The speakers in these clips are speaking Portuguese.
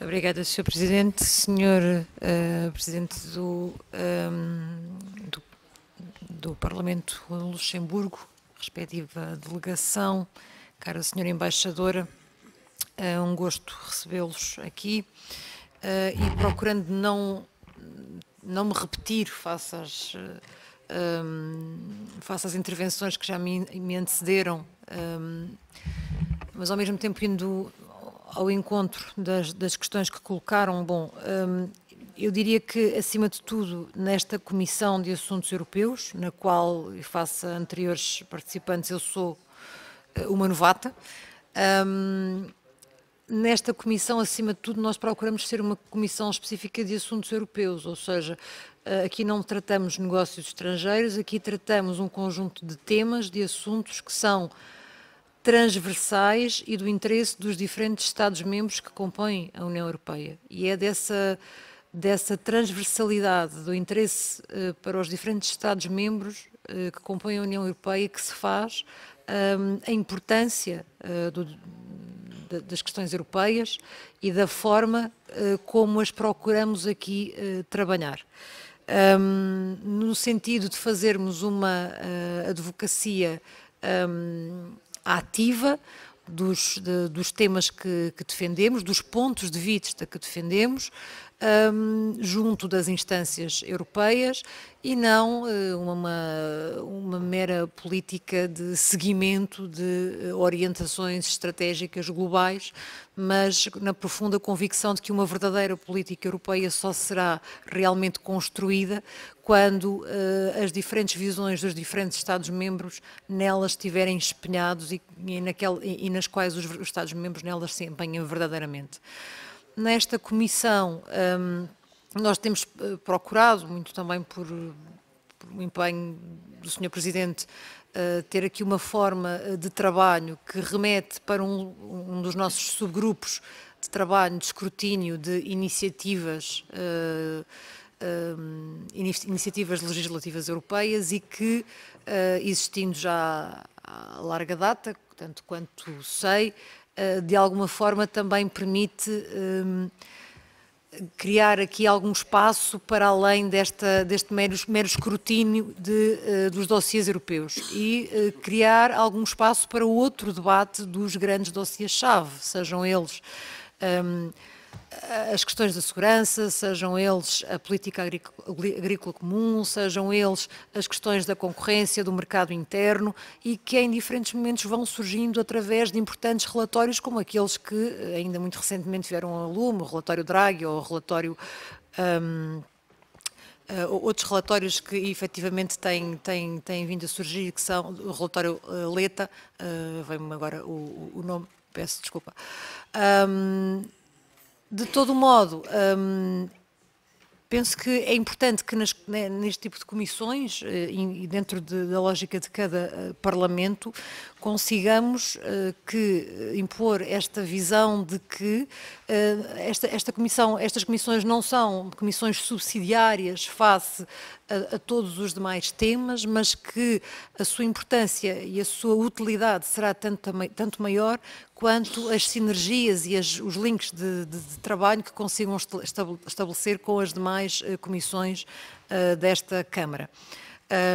Muito obrigada, Sr. Presidente. Sr. Uh, eh, Presidente do, um, ehm, do, do, Parlamento Luxemburgo, respectiva delegação, cara Sra. Embaixadora, é um gosto recebê-los aqui uh, e procurando não, não me repetir face às, um, ehm, face às intervenções que já me, me antecederam, um, ehm, mas ao mesmo tempo indo ao encontro das, das, questões que colocaram, bom, hum, eu diria que, acima de tudo, nesta Comissão de Assuntos Europeus, na qual, e face a anteriores participantes, eu sou eh, uma novata, hum, nesta comissão, acima de tudo, nós procuramos ser uma comissão específica de assuntos europeus, ou seja, eh, aqui não tratamos negócios estrangeiros, aqui tratamos um conjunto de temas, de assuntos que são transversais e do interesse dos diferentes Estados-membros que compõem a União Europeia. E é dessa, dessa transversalidade do interesse uh, para os diferentes Estados-membros uh, que compõem a União Europeia que se faz um, ehm, a importância uh, do, de, das questões europeias e da forma como as procuramos aqui trabalhar. Um, ehm, no sentido de fazermos uma advocacia um, ehm, ativa dos, de, dos temas que, que, defendemos, dos pontos de vista que defendemos, um, junto das instâncias europeias e não eh, uma, uma mera política de seguimento de eh, orientações estratégicas globais, mas na profunda convicção de que uma verdadeira política europeia só será realmente construída quando uh, as diferentes visões dos diferentes Estados-membros nelas estiverem espelhados e, e, e, e nas quais os, os Estados-membros nelas se empenham verdadeiramente. Nesta comissão, um, nós temos eh, procurado, muito também por, por um empenho do Sr. Presidente, Uh, ter aqui uma forma de trabalho que remete para um, um dos nossos subgrupos de trabalho, de escrutínio, de iniciativas uh, um, ehm, iniciativas legislativas europeias e que, uh, existindo já há larga data, tanto quanto sei, uh, de alguma forma também permite um, ehm, criar aqui algum espaço para além desta, deste mero, mero escrutínio de, uh, dos dossiês europeus e uh, criar algum espaço para outro debate dos grandes dossiês chave sejam eles. Um, ehm, as questões da segurança, sejam eles a política agrícola comum, sejam eles as questões da concorrência, do mercado interno e que em diferentes momentos vão surgindo através de importantes relatórios como aqueles que eh, ainda muito recentemente vieram ao lume, o relatório Draghi ou o relatório... Um, Uh, eh, outros relatórios que efetivamente têm, têm, têm vindo a surgir, que são o relatório uh, Leta, uh, vem-me agora o, o, nome, peço desculpa. Um, de todo modo, hum, penso que é importante que nas, né, neste tipo de comissões eh, e dentro de, da lógica de cada eh, Parlamento consigamos eh, que impor esta visão de que esta, esta comissão, estas comissões não são comissões subsidiárias face a, a, todos os demais temas, mas que a sua importância e a sua utilidade será tanto, tanto maior quanto as sinergias e as, os links de, de, de, trabalho que consigam estabelecer com as demais eh, comissões uh, desta Câmara.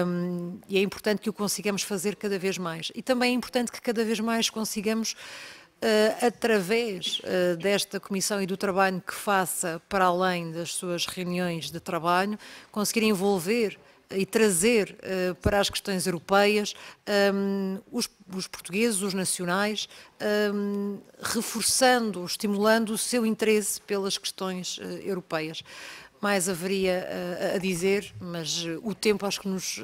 Um, e é importante que o consigamos fazer cada vez mais. E também é importante que cada vez mais consigamos uh, através uh, desta comissão e do trabalho que faça para além das suas reuniões de trabalho, conseguir envolver eh, e trazer uh, para as questões europeias um, ehm, os, os, portugueses, os nacionais, um, ehm, reforçando, estimulando o seu interesse pelas questões uh, europeias. Mais haveria uh, a dizer, mas o tempo acho que nos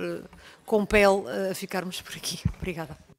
compele a ficarmos por aqui. Obrigada.